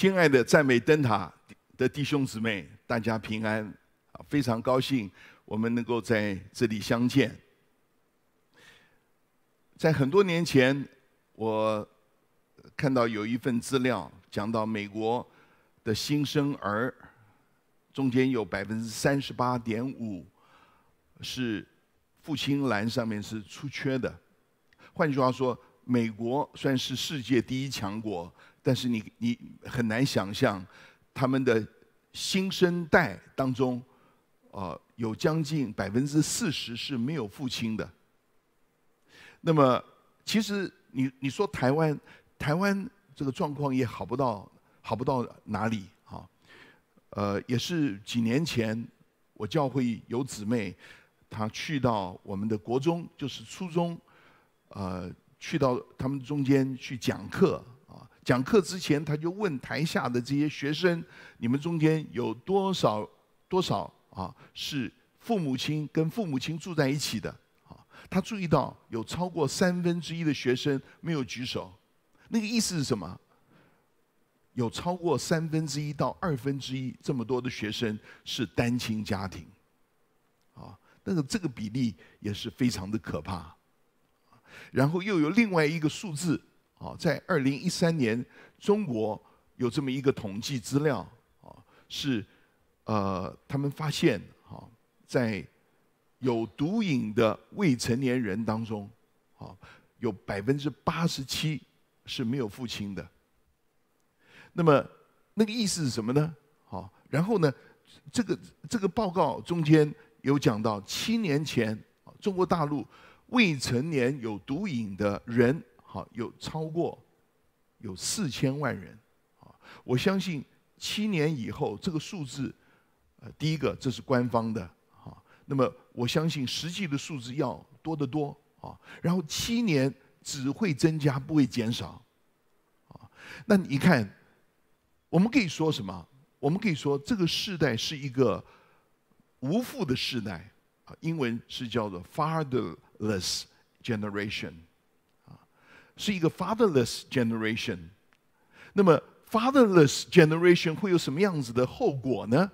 亲爱的赞美灯塔的弟兄姊妹，大家平安啊！非常高兴我们能够在这里相见。在很多年前，我看到有一份资料讲到美国的新生儿中间有百分之三十八点五是父亲栏上面是出缺的。换句话说，美国算是世界第一强国。但是你你很难想象，他们的新生代当中，呃，有将近百分之四十是没有父亲的。那么，其实你你说台湾，台湾这个状况也好不到好不到哪里啊。呃，也是几年前，我教会有姊妹，她去到我们的国中，就是初中，呃，去到他们中间去讲课。讲课之前，他就问台下的这些学生：“你们中间有多少多少啊？是父母亲跟父母亲住在一起的？”啊，他注意到有超过三分之一的学生没有举手，那个意思是什么？有超过三分之一到二分之一这么多的学生是单亲家庭，啊，但是这个比例也是非常的可怕。然后又有另外一个数字。好，在二零一三年，中国有这么一个统计资料，啊，是呃，他们发现，啊，在有毒瘾的未成年人当中，啊，有百分之八十七是没有父亲的。那么，那个意思是什么呢？好，然后呢，这个这个报告中间有讲到，七年前，中国大陆未成年有毒瘾的人。好，有超过有四千万人，啊，我相信七年以后这个数字，呃，第一个这是官方的，啊，那么我相信实际的数字要多得多，啊，然后七年只会增加不会减少，啊，那你看，我们可以说什么？我们可以说这个世代是一个无父的世代，啊，英文是叫做 fatherless generation。是一个 fatherless generation，那么 fatherless generation 会有什么样子的后果呢？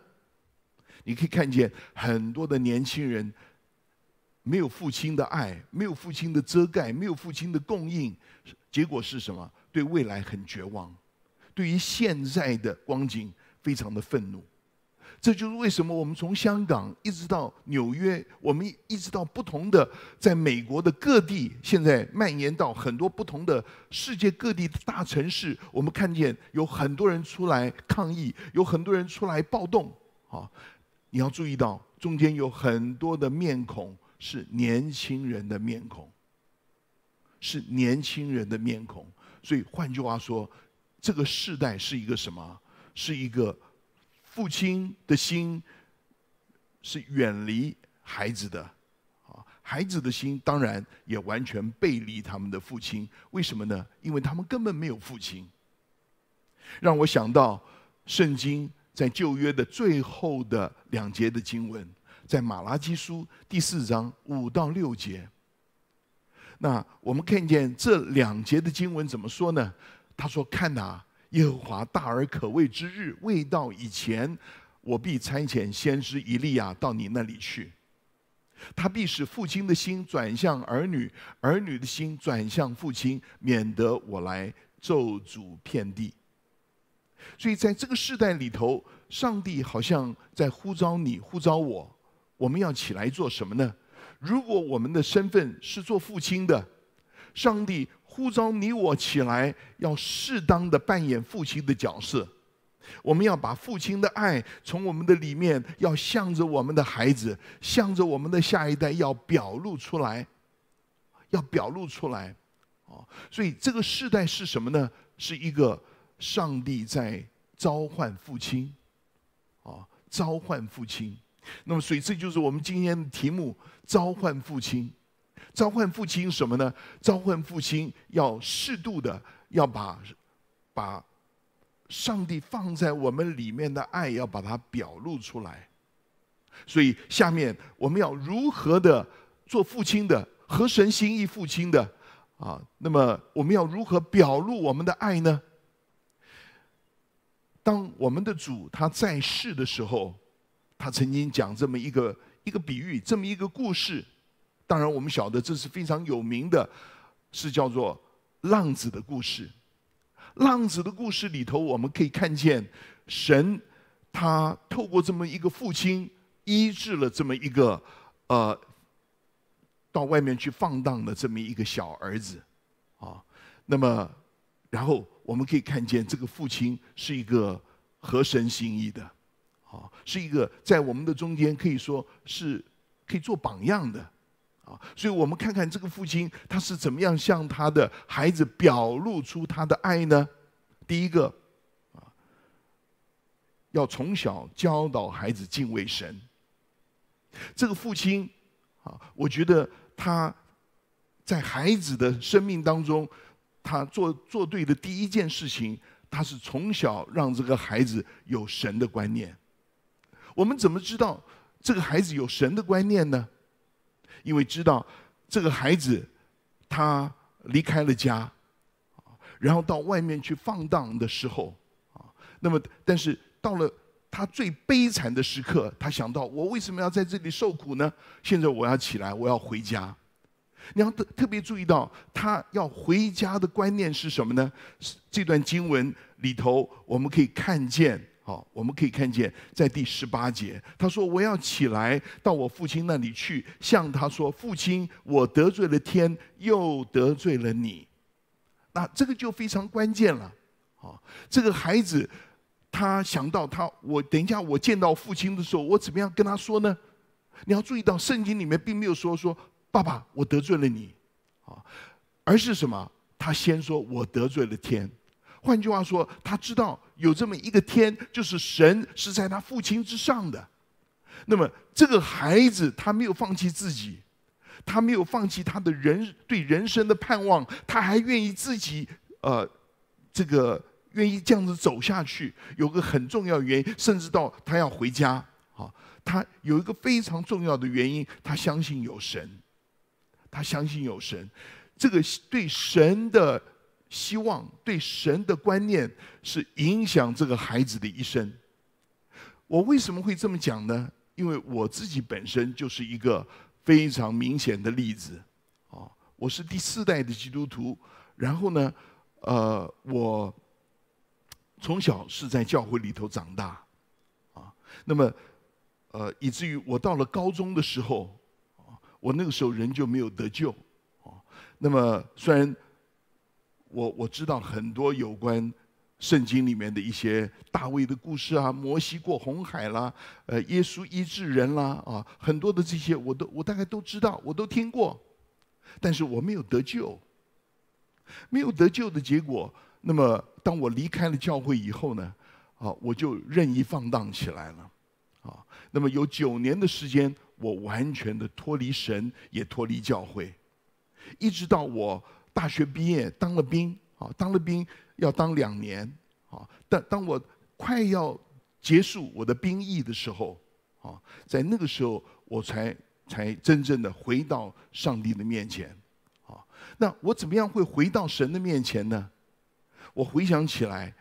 你可以看见很多的年轻人没有父亲的爱，没有父亲的遮盖，没有父亲的供应，结果是什么？对未来很绝望，对于现在的光景非常的愤怒。这就是为什么我们从香港一直到纽约，我们一直到不同的在美国的各地，现在蔓延到很多不同的世界各地的大城市，我们看见有很多人出来抗议，有很多人出来暴动。啊，你要注意到中间有很多的面孔是年轻人的面孔，是年轻人的面孔。所以换句话说，这个时代是一个什么？是一个。父亲的心是远离孩子的，啊，孩子的心当然也完全背离他们的父亲。为什么呢？因为他们根本没有父亲。让我想到圣经在旧约的最后的两节的经文，在马拉基书第四章五到六节。那我们看见这两节的经文怎么说呢？他说：“看哪。”耶和华大而可畏之日未到以前，我必差遣先知以利亚到你那里去。他必使父亲的心转向儿女，儿女的心转向父亲，免得我来咒诅遍地。所以在这个世代里头，上帝好像在呼召你，呼召我。我们要起来做什么呢？如果我们的身份是做父亲的，上帝。呼召你我起来，要适当的扮演父亲的角色。我们要把父亲的爱从我们的里面，要向着我们的孩子，向着我们的下一代，要表露出来，要表露出来。哦，所以这个世代是什么呢？是一个上帝在召唤父亲，啊，召唤父亲。那么，所以这就是我们今天的题目：召唤父亲。召唤父亲什么呢？召唤父亲要适度的，要把把上帝放在我们里面的爱，要把它表露出来。所以，下面我们要如何的做父亲的，合神心意父亲的啊？那么，我们要如何表露我们的爱呢？当我们的主他在世的时候，他曾经讲这么一个一个比喻，这么一个故事。当然，我们晓得这是非常有名的，是叫做浪子的故事。浪子的故事里头，我们可以看见神，他透过这么一个父亲，医治了这么一个呃，到外面去放荡的这么一个小儿子，啊，那么然后我们可以看见这个父亲是一个合神心意的，啊，是一个在我们的中间可以说是可以做榜样的。啊，所以我们看看这个父亲他是怎么样向他的孩子表露出他的爱呢？第一个，啊，要从小教导孩子敬畏神。这个父亲，啊，我觉得他，在孩子的生命当中，他做做对的第一件事情，他是从小让这个孩子有神的观念。我们怎么知道这个孩子有神的观念呢？因为知道这个孩子，他离开了家，然后到外面去放荡的时候，啊，那么但是到了他最悲惨的时刻，他想到我为什么要在这里受苦呢？现在我要起来，我要回家。你要特特别注意到，他要回家的观念是什么呢？这段经文里头我们可以看见。好，我们可以看见，在第十八节，他说：“我要起来到我父亲那里去，向他说：‘父亲，我得罪了天，又得罪了你。’那这个就非常关键了。好，这个孩子，他想到他，我等一下我见到父亲的时候，我怎么样跟他说呢？你要注意到，圣经里面并没有说说‘爸爸，我得罪了你’，啊，而是什么？他先说我得罪了天。”换句话说，他知道有这么一个天，就是神是在他父亲之上的。那么，这个孩子他没有放弃自己，他没有放弃他的人对人生的盼望，他还愿意自己呃，这个愿意这样子走下去。有个很重要原因，甚至到他要回家啊，他有一个非常重要的原因，他相信有神，他相信有神，这个对神的。希望对神的观念是影响这个孩子的一生。我为什么会这么讲呢？因为我自己本身就是一个非常明显的例子。啊，我是第四代的基督徒。然后呢，呃，我从小是在教会里头长大，啊，那么，呃，以至于我到了高中的时候，我那个时候人就没有得救，啊，那么虽然。我我知道很多有关圣经里面的一些大卫的故事啊，摩西过红海啦，呃，耶稣医治人啦啊，很多的这些我都我大概都知道，我都听过，但是我没有得救，没有得救的结果。那么当我离开了教会以后呢，啊，我就任意放荡起来了，啊，那么有九年的时间，我完全的脱离神，也脱离教会，一直到我。大学毕业，当了兵啊，当了兵要当两年啊。但当我快要结束我的兵役的时候啊，在那个时候，我才才真正的回到上帝的面前啊。那我怎么样会回到神的面前呢？我回想起来，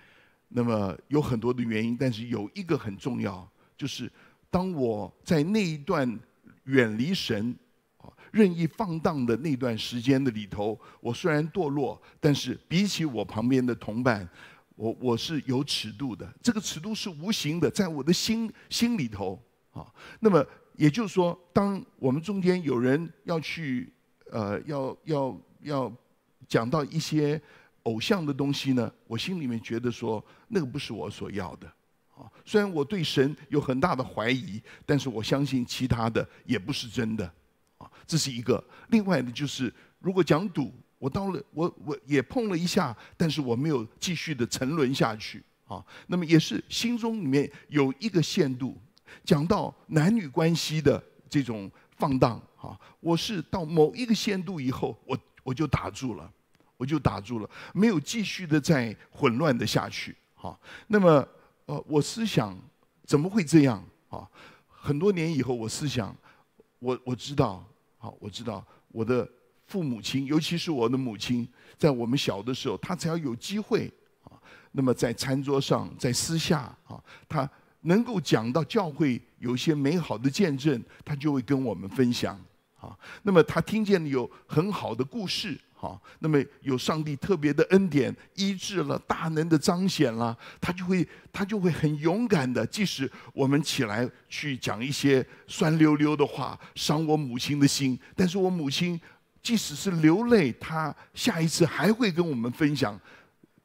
那么有很多的原因，但是有一个很重要，就是当我在那一段远离神。任意放荡的那段时间的里头，我虽然堕落，但是比起我旁边的同伴，我我是有尺度的。这个尺度是无形的，在我的心心里头啊。那么也就是说，当我们中间有人要去呃，要要要讲到一些偶像的东西呢，我心里面觉得说那个不是我所要的啊。虽然我对神有很大的怀疑，但是我相信其他的也不是真的。这是一个，另外呢，就是如果讲赌，我到了，我我也碰了一下，但是我没有继续的沉沦下去啊。那么也是心中里面有一个限度，讲到男女关系的这种放荡啊，我是到某一个限度以后，我我就打住了，我就打住了，没有继续的再混乱的下去啊。那么呃，我思想怎么会这样啊？很多年以后，我思想，我我知道。好，我知道我的父母亲，尤其是我的母亲，在我们小的时候，她只要有机会啊，那么在餐桌上，在私下啊，她能够讲到教会有一些美好的见证，她就会跟我们分享啊。那么她听见了有很好的故事。那么有上帝特别的恩典医治了，大能的彰显了，他就会他就会很勇敢的，即使我们起来去讲一些酸溜溜的话，伤我母亲的心，但是我母亲即使是流泪，她下一次还会跟我们分享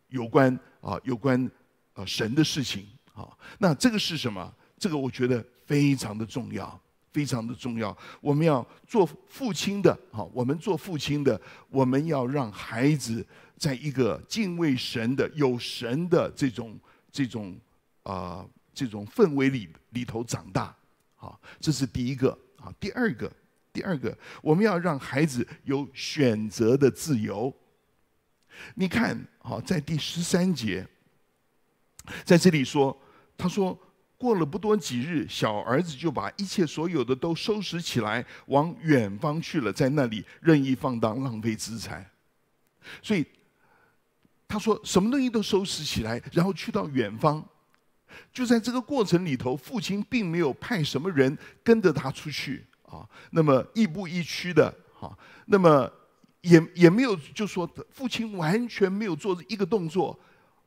有关啊有关啊神的事情啊。那这个是什么？这个我觉得非常的重要。非常的重要，我们要做父亲的，好，我们做父亲的，我们要让孩子在一个敬畏神的、有神的这种、这种啊、这种氛围里里头长大，好，这是第一个，啊。第二个，第二个，我们要让孩子有选择的自由。你看，好，在第十三节，在这里说，他说。过了不多几日，小儿子就把一切所有的都收拾起来，往远方去了，在那里任意放荡，浪费资产。所以，他说什么东西都收拾起来，然后去到远方。就在这个过程里头，父亲并没有派什么人跟着他出去啊。那么，亦步亦趋的啊，那么也也没有，就说父亲完全没有做一个动作。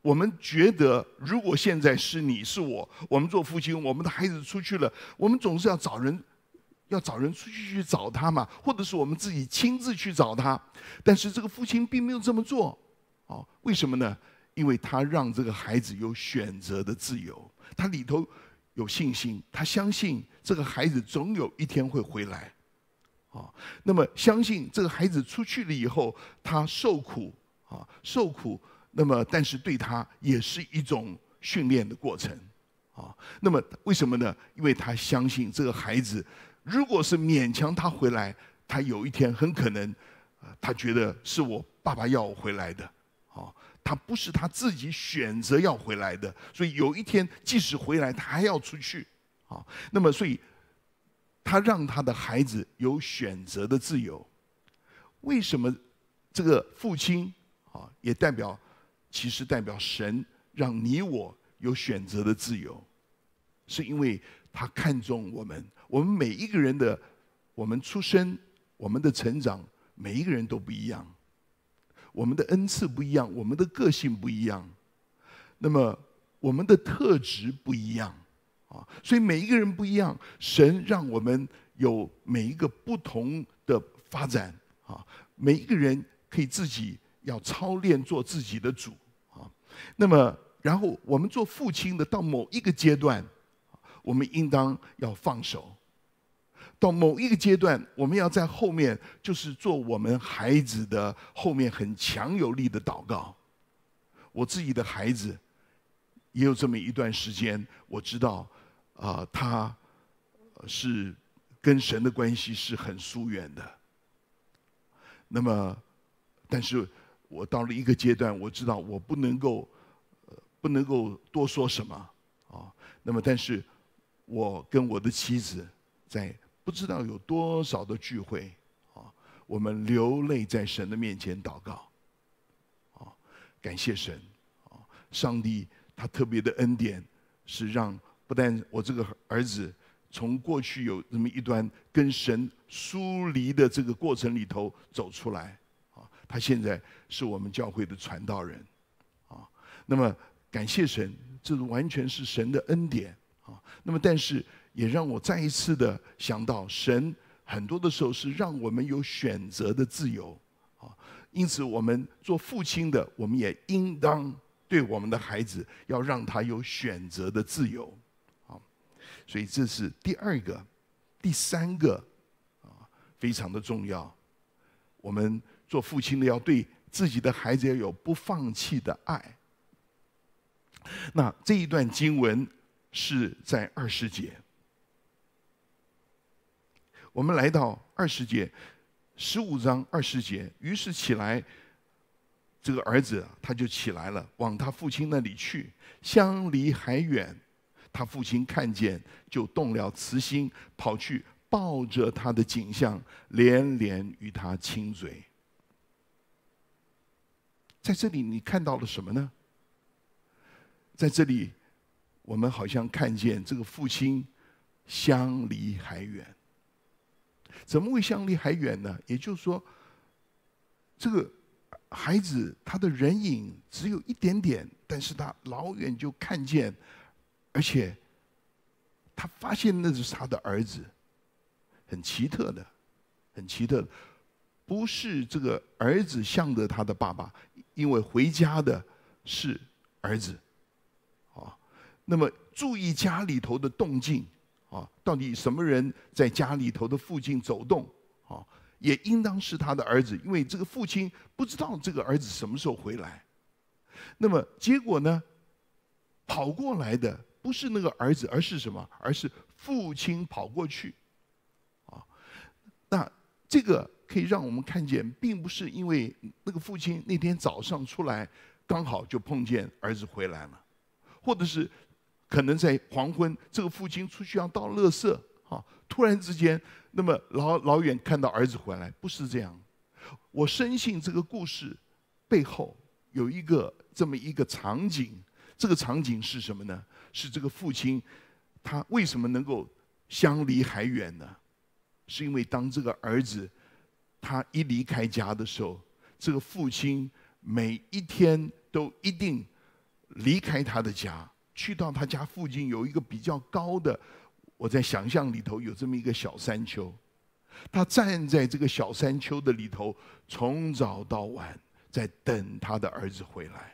我们觉得，如果现在是你是我，我们做父亲，我们的孩子出去了，我们总是要找人，要找人出去去找他嘛，或者是我们自己亲自去找他。但是这个父亲并没有这么做，哦，为什么呢？因为他让这个孩子有选择的自由，他里头有信心，他相信这个孩子总有一天会回来，啊，那么相信这个孩子出去了以后，他受苦啊，受苦。那么，但是对他也是一种训练的过程，啊，那么为什么呢？因为他相信这个孩子，如果是勉强他回来，他有一天很可能，他觉得是我爸爸要我回来的，啊，他不是他自己选择要回来的，所以有一天即使回来，他还要出去，啊，那么所以，他让他的孩子有选择的自由。为什么这个父亲啊，也代表？其实代表神让你我有选择的自由，是因为他看重我们。我们每一个人的，我们出生、我们的成长，每一个人都不一样。我们的恩赐不一样，我们的个性不一样，那么我们的特质不一样啊。所以每一个人不一样，神让我们有每一个不同的发展啊。每一个人可以自己要操练做自己的主。那么，然后我们做父亲的到某一个阶段，我们应当要放手；到某一个阶段，我们要在后面就是做我们孩子的后面很强有力的祷告。我自己的孩子也有这么一段时间，我知道，啊，他是跟神的关系是很疏远的。那么，但是。我到了一个阶段，我知道我不能够，不能够多说什么啊。那么，但是我跟我的妻子在不知道有多少的聚会啊，我们流泪在神的面前祷告啊，感谢神啊，上帝他特别的恩典是让不但我这个儿子从过去有那么一段跟神疏离的这个过程里头走出来。他现在是我们教会的传道人，啊，那么感谢神，这完全是神的恩典啊。那么，但是也让我再一次的想到，神很多的时候是让我们有选择的自由啊。因此，我们做父亲的，我们也应当对我们的孩子要让他有选择的自由啊。所以，这是第二个、第三个啊，非常的重要，我们。做父亲的要对自己的孩子要有不放弃的爱。那这一段经文是在二十节，我们来到二十节，十五章二十节。于是起来，这个儿子他就起来了，往他父亲那里去。相离还远，他父亲看见就动了慈心，跑去抱着他的景象，连连与他亲嘴。在这里，你看到了什么呢？在这里，我们好像看见这个父亲相离还远。怎么会相离还远呢？也就是说，这个孩子他的人影只有一点点，但是他老远就看见，而且他发现那是他的儿子，很奇特的，很奇特，不是这个儿子向着他的爸爸。因为回家的是儿子，啊，那么注意家里头的动静，啊，到底什么人在家里头的附近走动，啊，也应当是他的儿子，因为这个父亲不知道这个儿子什么时候回来，那么结果呢，跑过来的不是那个儿子，而是什么？而是父亲跑过去，啊，那这个。可以让我们看见，并不是因为那个父亲那天早上出来刚好就碰见儿子回来了，或者是可能在黄昏，这个父亲出去要倒垃圾啊，突然之间那么老老远看到儿子回来，不是这样。我深信这个故事背后有一个这么一个场景，这个场景是什么呢？是这个父亲他为什么能够相离还远呢？是因为当这个儿子。他一离开家的时候，这个父亲每一天都一定离开他的家，去到他家附近有一个比较高的，我在想象里头有这么一个小山丘，他站在这个小山丘的里头，从早到晚在等他的儿子回来，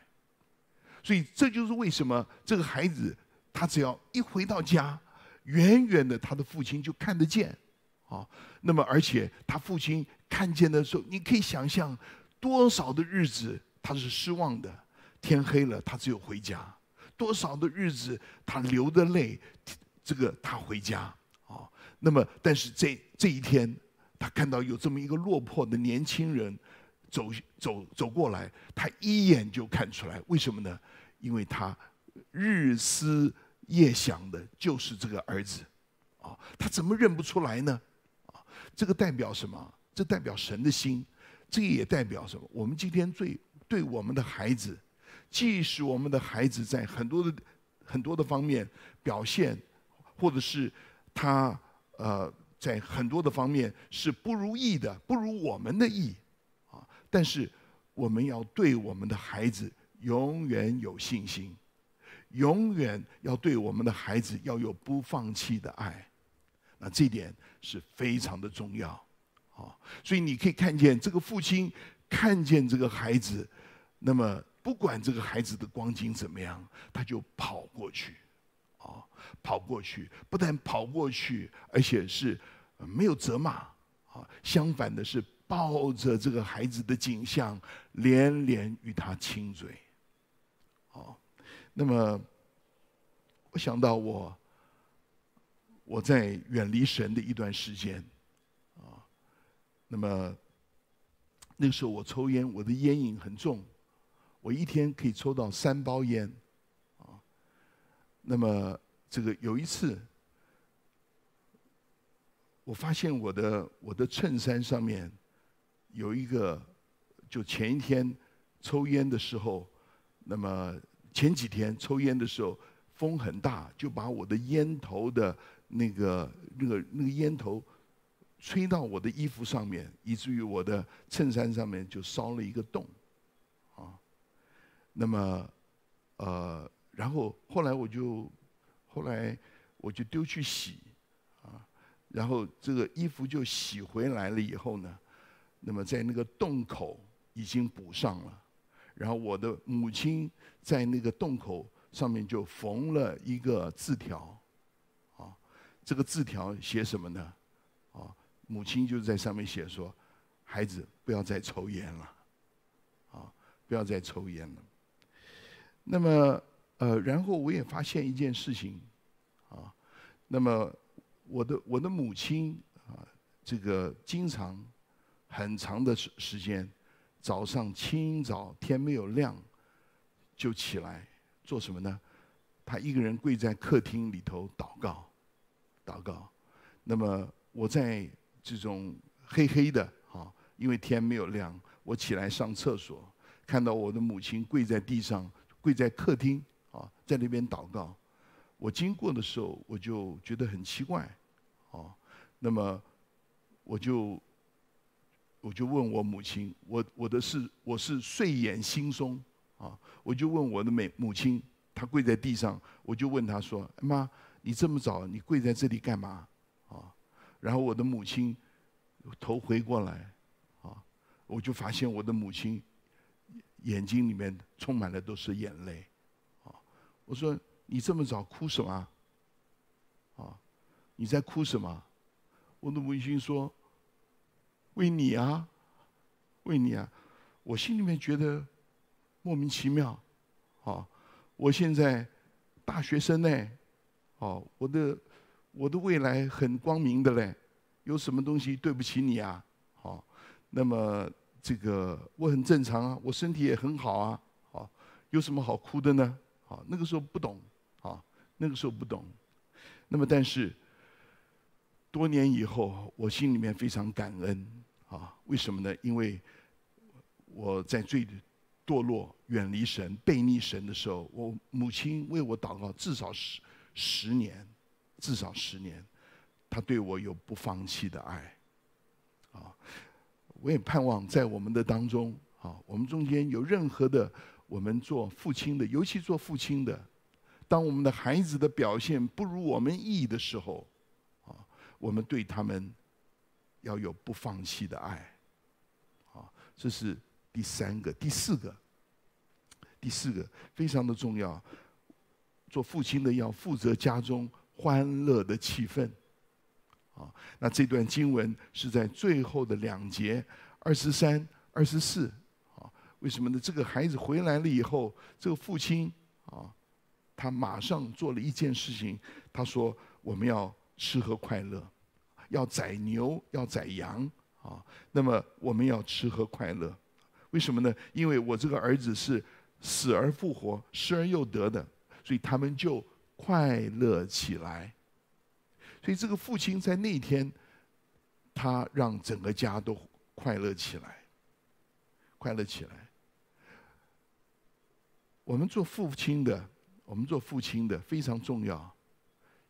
所以这就是为什么这个孩子他只要一回到家，远远的他的父亲就看得见。啊，那么而且他父亲看见的时候，你可以想象，多少的日子他是失望的，天黑了他只有回家，多少的日子他流的泪，这个他回家啊。那么但是这这一天，他看到有这么一个落魄的年轻人，走走走过来，他一眼就看出来，为什么呢？因为他日思夜想的就是这个儿子，啊，他怎么认不出来呢？这个代表什么？这代表神的心，这也代表什么？我们今天最对我们的孩子，即使我们的孩子在很多的很多的方面表现，或者是他呃在很多的方面是不如意的，不如我们的意啊，但是我们要对我们的孩子永远有信心，永远要对我们的孩子要有不放弃的爱。那这点。是非常的重要，啊，所以你可以看见这个父亲看见这个孩子，那么不管这个孩子的光景怎么样，他就跑过去，啊，跑过去，不但跑过去，而且是没有责骂，啊，相反的是抱着这个孩子的景象，连连与他亲嘴，哦，那么我想到我。我在远离神的一段时间，啊，那么那个时候我抽烟，我的烟瘾很重，我一天可以抽到三包烟，啊，那么这个有一次，我发现我的我的衬衫上面有一个，就前一天抽烟的时候，那么前几天抽烟的时候风很大，就把我的烟头的。那个那个那个烟头，吹到我的衣服上面，以至于我的衬衫上面就烧了一个洞，啊，那么，呃，然后后来我就，后来我就丢去洗，啊，然后这个衣服就洗回来了以后呢，那么在那个洞口已经补上了，然后我的母亲在那个洞口上面就缝了一个字条。这个字条写什么呢？啊，母亲就在上面写说：“孩子，不要再抽烟了，啊，不要再抽烟了。”那么，呃，然后我也发现一件事情，啊，那么我的我的母亲啊，这个经常很长的时时间，早上清早天没有亮就起来做什么呢？她一个人跪在客厅里头祷告。祷告，那么我在这种黑黑的啊，因为天没有亮，我起来上厕所，看到我的母亲跪在地上，跪在客厅啊，在那边祷告。我经过的时候，我就觉得很奇怪，啊，那么我就我就问我母亲，我我的是我是睡眼惺忪啊，我就问我的美母亲，她跪在地上，我就问她说妈。你这么早，你跪在这里干嘛？啊！然后我的母亲头回过来，啊！我就发现我的母亲眼睛里面充满了都是眼泪，啊！我说你这么早哭什么？啊！你在哭什么？我的母亲说：“为你啊，为你啊！”我心里面觉得莫名其妙，啊！我现在大学生呢。哦，我的我的未来很光明的嘞，有什么东西对不起你啊？好，那么这个我很正常啊，我身体也很好啊，好，有什么好哭的呢？好，那个时候不懂，啊，那个时候不懂。那么，但是多年以后，我心里面非常感恩啊。为什么呢？因为我在最堕落、远离神、背逆神的时候，我母亲为我祷告，至少是。十年，至少十年，他对我有不放弃的爱，啊！我也盼望在我们的当中，啊，我们中间有任何的我们做父亲的，尤其做父亲的，当我们的孩子的表现不如我们意的时候，啊，我们对他们要有不放弃的爱，啊，这是第三个、第四个、第四个，非常的重要。做父亲的要负责家中欢乐的气氛，啊，那这段经文是在最后的两节，二十三、二十四，啊，为什么呢？这个孩子回来了以后，这个父亲啊，他马上做了一件事情，他说：“我们要吃喝快乐，要宰牛，要宰羊，啊，那么我们要吃喝快乐，为什么呢？因为我这个儿子是死而复活，失而又得的。”所以他们就快乐起来，所以这个父亲在那天，他让整个家都快乐起来，快乐起来。我们做父亲的，我们做父亲的非常重要。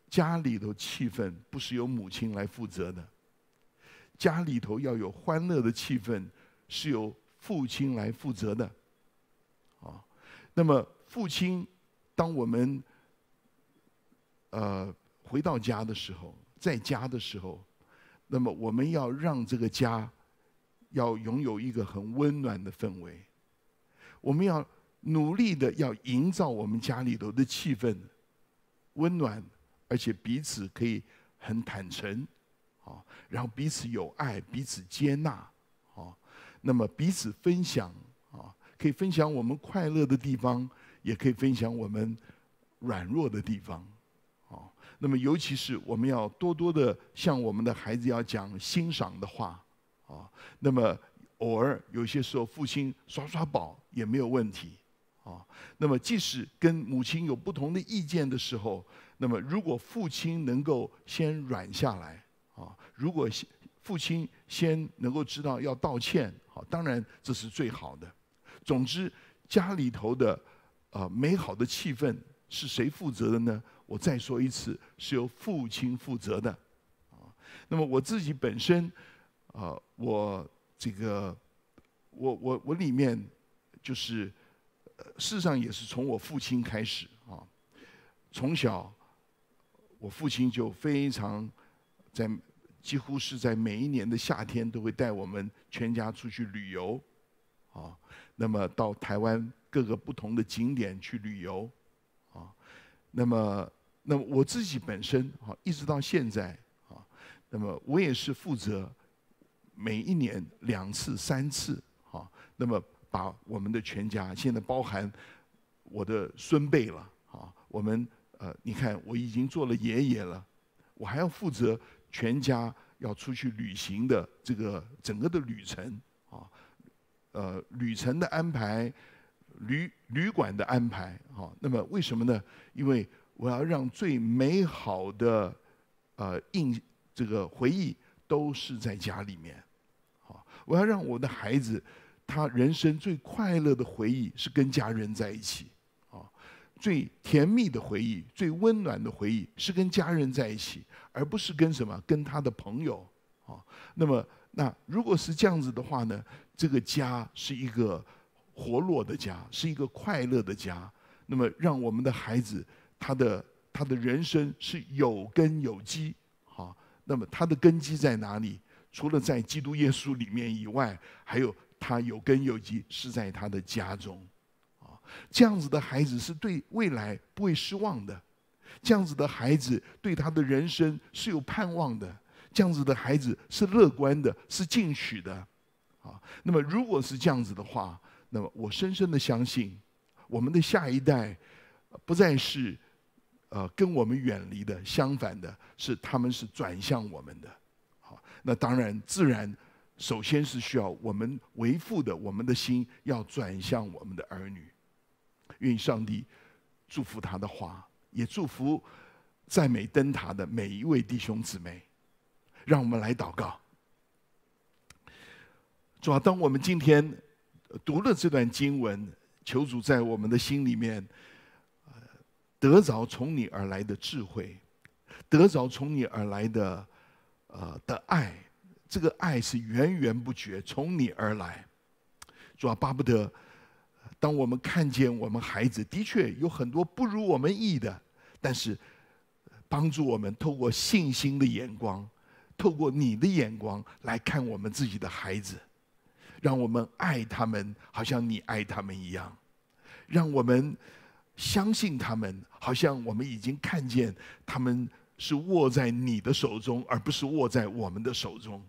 家里头气氛不是由母亲来负责的，家里头要有欢乐的气氛，是由父亲来负责的，啊，那么父亲。当我们，呃，回到家的时候，在家的时候，那么我们要让这个家，要拥有一个很温暖的氛围。我们要努力的要营造我们家里头的气氛，温暖，而且彼此可以很坦诚，啊，然后彼此有爱，彼此接纳，啊，那么彼此分享，啊，可以分享我们快乐的地方。也可以分享我们软弱的地方，啊，那么尤其是我们要多多的向我们的孩子要讲欣赏的话，啊，那么偶尔有些时候父亲耍耍宝也没有问题，啊，那么即使跟母亲有不同的意见的时候，那么如果父亲能够先软下来，啊，如果父亲先能够知道要道歉，好，当然这是最好的。总之，家里头的。啊，美好的气氛是谁负责的呢？我再说一次，是由父亲负责的。啊，那么我自己本身，啊，我这个，我我我里面，就是，事实上也是从我父亲开始啊。从小，我父亲就非常，在几乎是在每一年的夏天都会带我们全家出去旅游，啊，那么到台湾。各个不同的景点去旅游，啊，那么，那么我自己本身啊，一直到现在啊，那么我也是负责每一年两次、三次啊，那么把我们的全家现在包含我的孙辈了啊，我们呃，你看我已经做了爷爷了，我还要负责全家要出去旅行的这个整个的旅程啊，呃，旅程的安排。旅旅馆的安排，好，那么为什么呢？因为我要让最美好的呃印这个回忆都是在家里面，好，我要让我的孩子他人生最快乐的回忆是跟家人在一起，啊，最甜蜜的回忆、最温暖的回忆是跟家人在一起，而不是跟什么跟他的朋友，啊，那么那如果是这样子的话呢，这个家是一个。活络的家是一个快乐的家，那么让我们的孩子，他的他的人生是有根有基，好，那么他的根基在哪里？除了在基督耶稣里面以外，还有他有根有基是在他的家中，啊，这样子的孩子是对未来不会失望的，这样子的孩子对他的人生是有盼望的，这样子的孩子是乐观的，是进取的，啊，那么如果是这样子的话。那么，我深深的相信，我们的下一代不再是呃跟我们远离的，相反的是，他们是转向我们的。好，那当然，自然首先是需要我们为父的，我们的心要转向我们的儿女，愿上帝祝福他的花，也祝福赞美灯塔的每一位弟兄姊妹。让我们来祷告。主要，当我们今天。读了这段经文，求主在我们的心里面，得着从你而来的智慧，得着从你而来的，呃的爱，这个爱是源源不绝从你而来。主要巴不得，当我们看见我们孩子的确有很多不如我们意的，但是帮助我们透过信心的眼光，透过你的眼光来看我们自己的孩子。让我们爱他们，好像你爱他们一样；让我们相信他们，好像我们已经看见他们是握在你的手中，而不是握在我们的手中。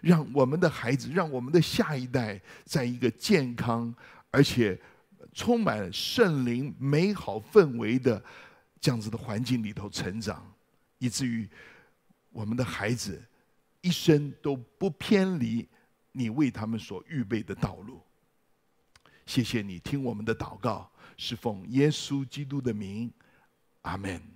让我们的孩子，让我们的下一代，在一个健康而且充满圣灵、美好氛围的这样子的环境里头成长，以至于我们的孩子一生都不偏离。你为他们所预备的道路，谢谢你听我们的祷告，是奉耶稣基督的名，阿门。